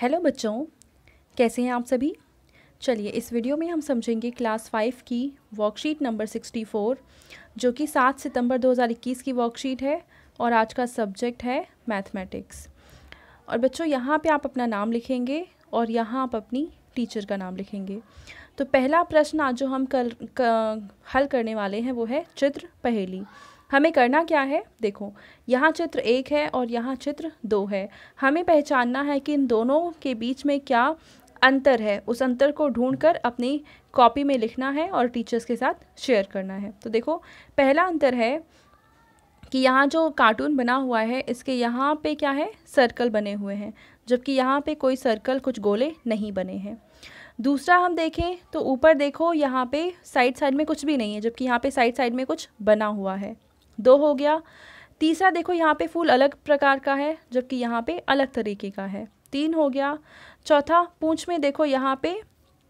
hello बच्चों कैसे हैं आप सभी चलिए इस वीडियो में हम समझेंगे क्लास फाइव की वर्कशीट नंबर सिक्सटी फोर जो कि सात सितंबर दो हज़ार इक्कीस की वर्कशीट है और आज का सब्जेक्ट है मैथमेटिक्स और बच्चों यहाँ पे आप अपना नाम लिखेंगे और यहाँ आप अपनी टीचर का नाम लिखेंगे तो पहला प्रश्न आज जो हम कर, कर, हल करने वाले हैं वो है चित्र पहेली हमें करना क्या है देखो यहाँ चित्र एक है और यहाँ चित्र दो है हमें पहचानना है कि इन दोनों के बीच में क्या अंतर है उस अंतर को ढूंढकर अपनी कॉपी में लिखना है और टीचर्स के साथ शेयर करना है तो देखो पहला अंतर है कि यहाँ जो कार्टून बना हुआ है इसके यहाँ पे क्या है सर्कल बने हुए हैं जबकि यहाँ पे कोई सर्कल कुछ गोले नहीं बने हैं दूसरा हम देखें तो ऊपर देखो यहाँ पे साइड साइड में कुछ भी नहीं है जबकि यहाँ पे साइड साइड में कुछ बना हुआ है दो हो गया तीसरा देखो यहाँ पे फूल अलग प्रकार का है जबकि यहाँ पे अलग तरीके का है तीन हो गया चौथा पूंछ में देखो यहाँ पे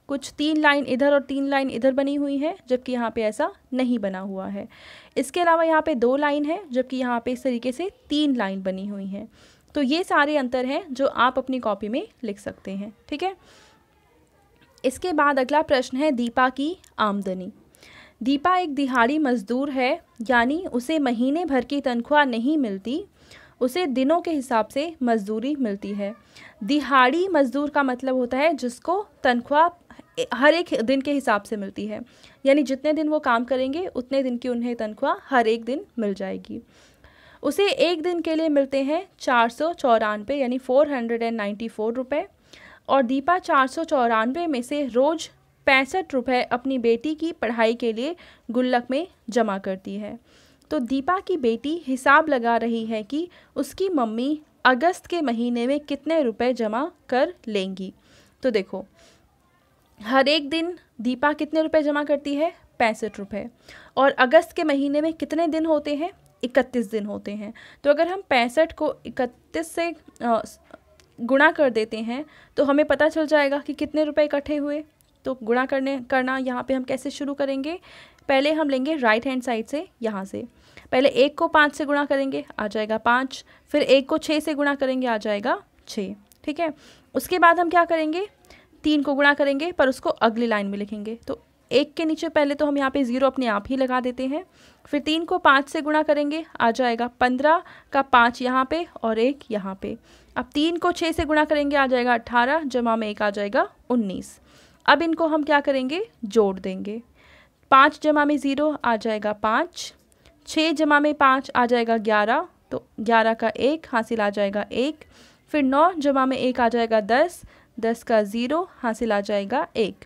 कुछ तीन लाइन इधर और तीन लाइन इधर बनी हुई है जबकि यहाँ पे ऐसा नहीं बना हुआ है इसके अलावा यहाँ पे दो लाइन है जबकि यहाँ पे इस तरीके से तीन लाइन बनी हुई है तो ये सारे अंतर हैं जो आप अपनी कॉपी में लिख सकते हैं ठीक है इसके बाद अगला प्रश्न है दीपा की आमदनी दीपा एक दिहाड़ी मजदूर है यानी उसे महीने भर की तनख्वाह नहीं मिलती उसे दिनों के हिसाब से मजदूरी मिलती है दिहाड़ी मजदूर का मतलब होता है जिसको तनख्वाह हर एक दिन के हिसाब से मिलती है यानी जितने दिन वो काम करेंगे उतने दिन की उन्हें तनख्वाह हर एक दिन मिल जाएगी उसे एक दिन के लिए मिलते हैं चार सौ चौरानवे यानी four hundred and ninety four रुपये और दीपा चार सौ चौरानवे में से रोज़ पैंसठ रुपये अपनी बेटी की पढ़ाई के लिए गुल्लक में जमा करती है तो दीपा की बेटी हिसाब लगा रही है कि उसकी मम्मी अगस्त के महीने में कितने रुपए जमा कर लेंगी तो देखो हर एक दिन दीपा कितने रुपए जमा करती है पैंसठ रुपये और अगस्त के महीने में कितने दिन होते हैं इकतीस दिन होते हैं तो अगर हम पैंसठ को इकतीस से गुणा कर देते हैं तो हमें पता चल जाएगा कि कितने रुपए इकट्ठे हुए तो गुणा करने करना यहाँ पे हम कैसे शुरू करेंगे पहले हम लेंगे राइट हैंड साइड से यहाँ से पहले एक को पाँच से गुणा करेंगे आ जाएगा पाँच फिर एक को छः से गुणा करेंगे आ जाएगा छः ठीक है उसके बाद हम क्या करेंगे तीन को गुणा करेंगे पर उसको अगली लाइन में लिखेंगे तो एक के नीचे पहले तो हम यहाँ पे ज़ीरो अपने आप ही लगा देते हैं फिर तीन को पाँच से गुणा करेंगे आ जाएगा पंद्रह का पाँच यहाँ पे और एक यहाँ पे अब तीन को छः से गुणा करेंगे आ जाएगा अट्ठारह जमा में एक आ जाएगा उन्नीस अब इनको हम क्या करेंगे जोड़ देंगे पाँच जमा में ज़ीरो आ जाएगा पाँच छः जमा में पाँच आ जाएगा ग्यारह तो ग्यारह का एक हासिल आ जाएगा एक फिर नौ जमा में एक आ जाएगा दस दस का ज़ीरो हासिल आ जाएगा एक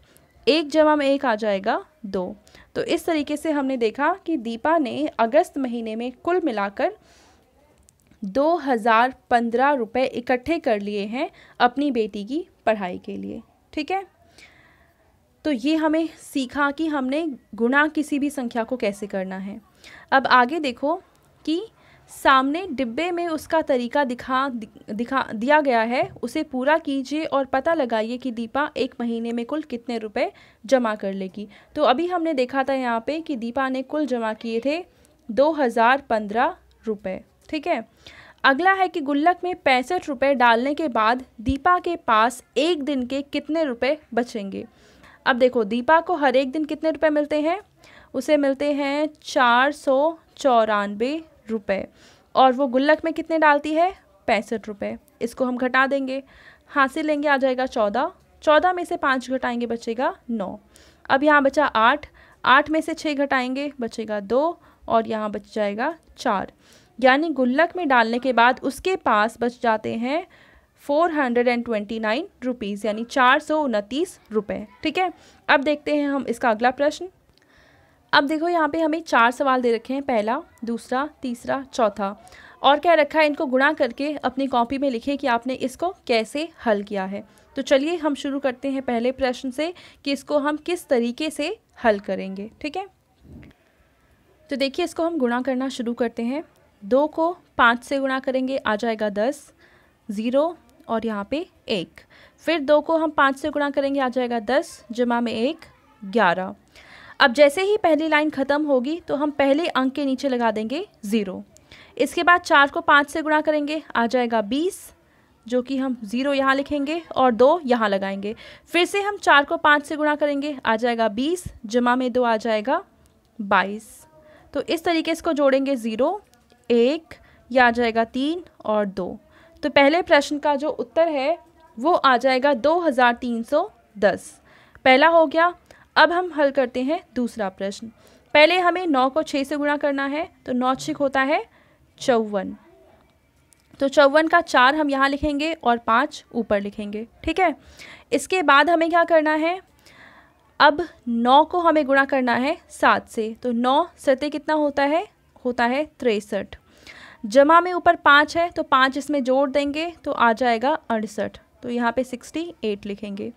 एक जमा में एक आ जाएगा दो तो इस तरीके से हमने देखा कि दीपा ने अगस्त महीने में कुल मिलाकर दो हज़ार पंद्रह रुपये इकट्ठे कर लिए हैं अपनी बेटी की पढ़ाई के लिए ठीक है तो ये हमें सीखा कि हमने गुणा किसी भी संख्या को कैसे करना है अब आगे देखो कि सामने डिब्बे में उसका तरीका दिखा दिखा दिया गया है उसे पूरा कीजिए और पता लगाइए कि दीपा एक महीने में कुल कितने रुपए जमा कर लेगी तो अभी हमने देखा था यहाँ पे कि दीपा ने कुल जमा किए थे दो हज़ार पंद्रह रुपये ठीक है अगला है कि गुल्लक में पैंसठ रुपये डालने के बाद दीपा के पास एक दिन के कितने रुपए बचेंगे अब देखो दीपा को हर एक दिन कितने रुपए मिलते हैं उसे मिलते हैं चार सौ चौरानवे रुपये और वो गुल्लक में कितने डालती है पैंसठ रुपये इसको हम घटा देंगे हाँ से लेंगे आ जाएगा चौदह चौदह में से पाँच घटाएंगे बचेगा नौ अब यहाँ बचा आठ आठ में से छः घटाएंगे बचेगा दो और यहाँ बच जाएगा चार यानी गुल्लक में डालने के बाद उसके पास बच जाते हैं four hundred and twenty nine rupees यानी चार सौ उनतीस रुपये ठीक है अब देखते हैं हम इसका अगला प्रश्न अब देखो यहाँ पे हमें चार सवाल दे रखे हैं पहला दूसरा तीसरा चौथा और क्या रखा है इनको गुणा करके अपनी कॉपी में लिखे कि आपने इसको कैसे हल किया है तो चलिए हम शुरू करते हैं पहले प्रश्न से कि इसको हम किस तरीके से हल करेंगे ठीक है तो देखिए इसको हम गुणा करना शुरू करते हैं दो को पाँच से गुणा करेंगे आ जाएगा दस ज़ीरो और यहाँ पे एक फिर दो को हम पाँच से गुणा करेंगे आ जाएगा दस जमा में एक ग्यारह अब जैसे ही पहली लाइन ख़त्म होगी तो हम पहले अंक के नीचे लगा देंगे ज़ीरो इसके बाद चार को पाँच से गुणा करेंगे आ जाएगा बीस जो कि हम ज़ीरो यहाँ लिखेंगे और दो यहाँ लगाएंगे फिर से हम चार को पाँच से गुणा करेंगे आ जाएगा बीस जमा में दो आ जाएगा बाईस तो इस तरीके इसको जोड़ेंगे ज़ीरो एक या आ जाएगा तीन और दो तो पहले प्रश्न का जो उत्तर है वो आ जाएगा 2310 पहला हो गया अब हम हल करते हैं दूसरा प्रश्न पहले हमें नौ को छः से गुणा करना है तो नौ छिक होता है चौवन तो चौवन का चार हम यहाँ लिखेंगे और पाँच ऊपर लिखेंगे ठीक है इसके बाद हमें क्या करना है अब नौ को हमें गुणा करना है सात से तो नौ सत्य कितना होता है होता है तिरसठ जमा में ऊपर पाँच है तो पाँच इसमें जोड़ देंगे तो आ जाएगा अड़सठ तो यहाँ पे सिक्सटी एट लिखेंगे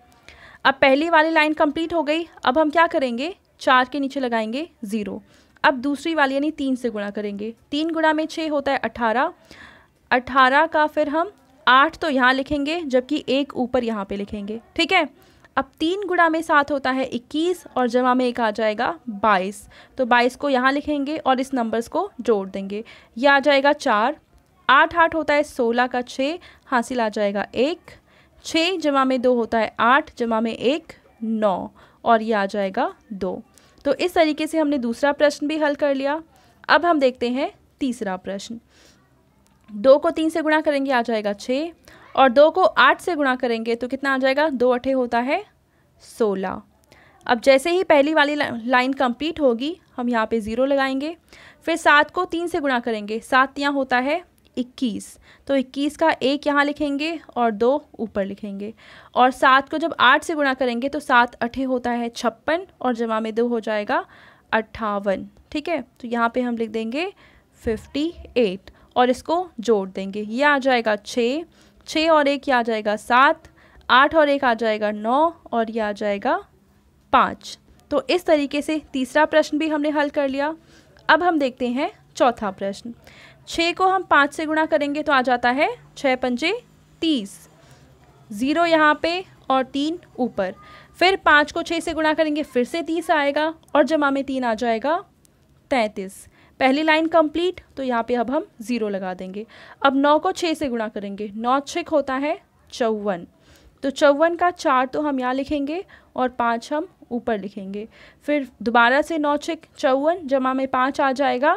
अब पहली वाली लाइन कंप्लीट हो गई अब हम क्या करेंगे चार के नीचे लगाएंगे ज़ीरो अब दूसरी वाली यानी तीन से गुणा करेंगे तीन गुणा में छः होता है अठारह अठारह का फिर हम आठ तो यहाँ लिखेंगे जबकि एक ऊपर यहाँ पे लिखेंगे ठीक है अब तीन गुणा में सात होता है इक्कीस और जमा में एक आ जाएगा बाईस तो बाईस को यहाँ लिखेंगे और इस नंबर्स को जोड़ देंगे यह आ जाएगा चार आठ आठ होता है सोलह का छः हासिल आ जाएगा एक छः जमा में दो होता है आठ जमा में एक नौ और ये आ जाएगा दो तो इस तरीके से हमने दूसरा प्रश्न भी हल कर लिया अब हम देखते हैं तीसरा प्रश्न दो को तीन से गुणा करेंगे आ जाएगा छः और दो को आठ से गुणा करेंगे तो कितना आ जाएगा दो अठे होता है सोलह अब जैसे ही पहली वाली लाइन कंप्लीट होगी हम यहाँ पे ज़ीरो लगाएंगे फिर सात को तीन से गुणा करेंगे सात यहाँ होता है इक्कीस तो इक्कीस का एक यहाँ लिखेंगे और दो ऊपर लिखेंगे और सात को जब आठ से गुणा करेंगे तो सात अठे होता है छप्पन और जमा में दो हो जाएगा अट्ठावन ठीक है तो यहाँ पर हम लिख देंगे फिफ्टी एट और इसको जोड़ देंगे ये आ जाएगा छः छः और एक ये आ जाएगा सात आठ और एक आ जाएगा नौ और ये आ जाएगा पाँच तो इस तरीके से तीसरा प्रश्न भी हमने हल कर लिया अब हम देखते हैं चौथा प्रश्न छः को हम पाँच से गुणा करेंगे तो आ जाता है छः पंजे तीस ज़ीरो यहाँ पे और तीन ऊपर फिर पाँच को छः से गुणा करेंगे फिर से तीस आएगा और जमा में तीन आ जाएगा तैंतीस पहली लाइन कंप्लीट तो यहाँ पे अब हम ज़ीरो लगा देंगे अब नौ को छः से गुणा करेंगे नौ छिक होता है चौवन तो चौवन का चार तो हम यहाँ लिखेंगे और पाँच हम ऊपर लिखेंगे फिर दोबारा से नौ छिक चौवन जमा में पाँच आ जाएगा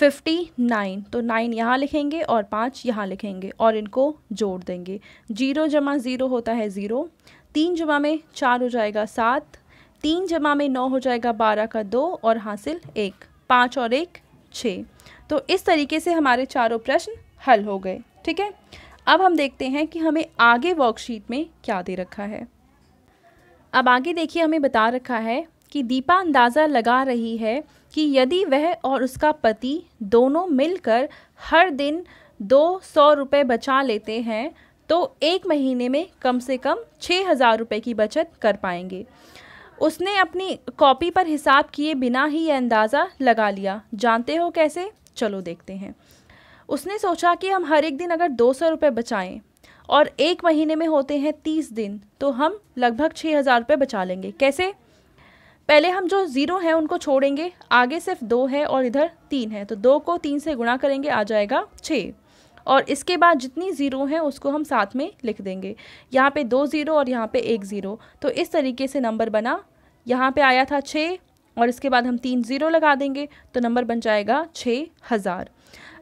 फिफ्टी नाइन तो नाइन यहाँ लिखेंगे और पाँच यहाँ लिखेंगे और इनको जोड़ देंगे जीरो जमा ज़ीरो होता है ज़ीरो तीन जमा में चार हो जाएगा सात तीन जमा में नौ हो जाएगा बारह का दो और हासिल एक पाँच और एक छः तो इस तरीके से हमारे चारों प्रश्न हल हो गए ठीक है अब हम देखते हैं कि हमें आगे वर्कशीट में क्या दे रखा है अब आगे देखिए हमें बता रखा है कि दीपा अंदाज़ा लगा रही है कि यदि वह और उसका पति दोनों मिलकर हर दिन दो सौ रुपये बचा लेते हैं तो एक महीने में कम से कम छः हज़ार रुपये की बचत कर पाएंगे उसने अपनी कॉपी पर हिसाब किए बिना ही यह अंदाज़ा लगा लिया जानते हो कैसे चलो देखते हैं उसने सोचा कि हम हर एक दिन अगर दो सौ रुपये बचाएँ और एक महीने में होते हैं तीस दिन तो हम लगभग छः हज़ार रुपये बचा लेंगे कैसे पहले हम जो ज़ीरो हैं उनको छोड़ेंगे आगे सिर्फ दो है और इधर तीन है तो दो को तीन से गुणा करेंगे आ जाएगा छः और इसके बाद जितनी ज़ीरो हैं उसको हम साथ में लिख देंगे यहाँ पे दो ज़ीरो और यहाँ पे एक ज़ीरो तो इस तरीके से नंबर बना यहाँ पे आया था छः और इसके बाद हम तीन ज़ीरो लगा देंगे तो नंबर बन जाएगा छः हज़ार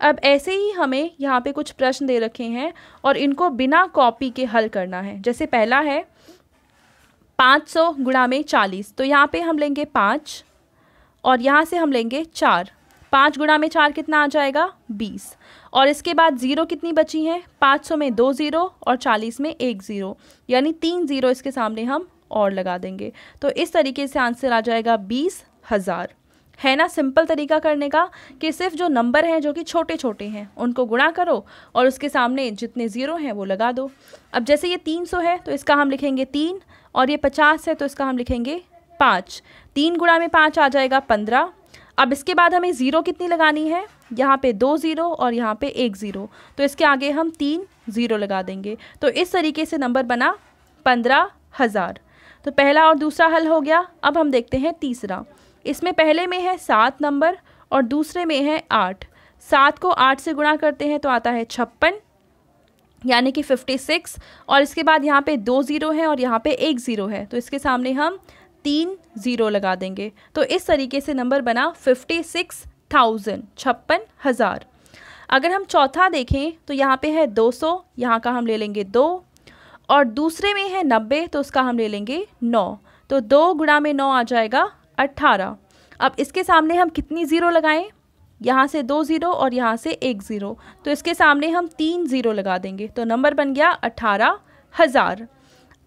अब ऐसे ही हमें यहाँ पे कुछ प्रश्न दे रखे हैं और इनको बिना कॉपी के हल करना है जैसे पहला है पाँच सौ गुणा में चालीस तो यहाँ पे हम लेंगे पाँच और यहाँ से हम लेंगे चार पाँच गुणा में चार कितना आ जाएगा बीस और इसके बाद ज़ीरो कितनी बची हैं पाँच सौ में दो ज़ीरो और चालीस में एक ज़ीरो यानी तीन ज़ीरो इसके सामने हम और लगा देंगे तो इस तरीके से आंसर आ जाएगा बीस हज़ार है ना सिंपल तरीका करने का कि सिर्फ जो नंबर हैं जो कि छोटे छोटे हैं उनको गुणा करो और उसके सामने जितने ज़ीरो हैं वो लगा दो अब जैसे ये तीन सौ है तो इसका हम लिखेंगे तीन और ये पचास है तो इसका हम लिखेंगे पाँच तीन गुणा में पाँच आ जाएगा पंद्रह अब इसके बाद हमें ज़ीरो कितनी लगानी है यहाँ पे दो ज़ीरो और यहाँ पे एक ज़ीरो तो इसके आगे हम तीन ज़ीरो लगा देंगे तो इस तरीके से नंबर बना पंद्रह हज़ार तो पहला और दूसरा हल हो गया अब हम देखते हैं तीसरा इसमें पहले में है सात नंबर और दूसरे में है आठ सात को आठ से गुणा करते हैं तो आता है छप्पन यानी कि फिफ्टी सिक्स और इसके बाद यहाँ पे दो ज़ीरो है और यहाँ पे एक ज़ीरो है तो इसके सामने हम तीन ज़ीरो लगा देंगे तो इस तरीके से नंबर बना फिफ्टी सिक्स थाउजेंड छप्पन हज़ार अगर हम चौथा देखें तो यहाँ पे है दो सौ यहाँ का हम ले लेंगे दो और दूसरे में है नब्बे तो उसका हम ले लेंगे नौ तो दो गुणा में नौ आ जाएगा अट्ठारह अब इसके सामने हम कितनी ज़ीरो लगाएं यहाँ से दो ज़ीरो और यहाँ से एक ज़ीरो तो इसके सामने हम तीन ज़ीरो लगा देंगे तो नंबर बन गया अट्ठारह हज़ार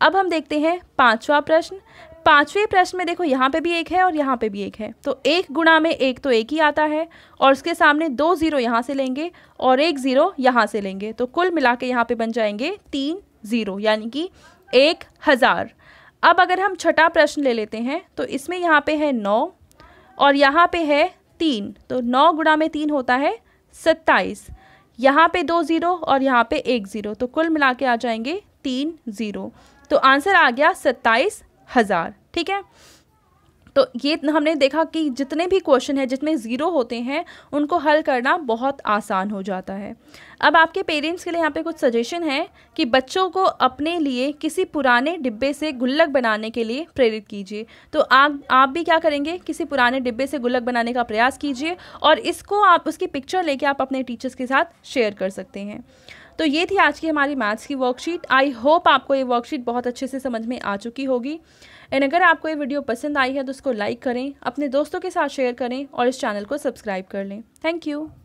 अब हम देखते हैं पांचवा प्रश्न पाँचवें प्रश्न में देखो यहाँ पे भी एक है और यहाँ पे भी एक है तो एक गुणा में एक तो एक ही आता है और उसके सामने दो ज़ीरो यहाँ से लेंगे और एक ज़ीरो यहाँ से लेंगे तो कुल मिला के यहाँ पर बन जाएंगे तीन ज़ीरो यानी कि एक हज़ार अब अगर हम छठा प्रश्न ले लेते हैं तो इसमें यहाँ पे है नौ और यहाँ पे है तीन तो नौ गुणा में तीन होता है सत्ताईस यहाँ पे दो ज़ीरो और यहाँ पे एक ज़ीरो तो कुल मिला के आ जाएंगे तीन ज़ीरो तो आंसर आ गया सत्ताईस हज़ार ठीक है तो ये हमने देखा कि जितने भी क्वेश्चन हैं जितने ज़ीरो होते हैं उनको हल करना बहुत आसान हो जाता है अब आपके पेरेंट्स के लिए यहाँ पे कुछ सजेशन है कि बच्चों को अपने लिए किसी पुराने डिब्बे से गुल्लक बनाने के लिए प्रेरित कीजिए तो आप आप भी क्या करेंगे किसी पुराने डिब्बे से गुल्लक बनाने का प्रयास कीजिए और इसको आप उसकी पिक्चर लेके आप अपने टीचर्स के साथ शेयर कर सकते हैं तो ये थी आज की हमारी मैथ्स की वर्कशीट आई होप आपको ये वर्कशीट बहुत अच्छे से समझ में आ चुकी होगी एंड अगर आपको ये वीडियो पसंद आई है तो उसको लाइक करें अपने दोस्तों के साथ शेयर करें और इस चैनल को सब्सक्राइब कर लें थैंक यू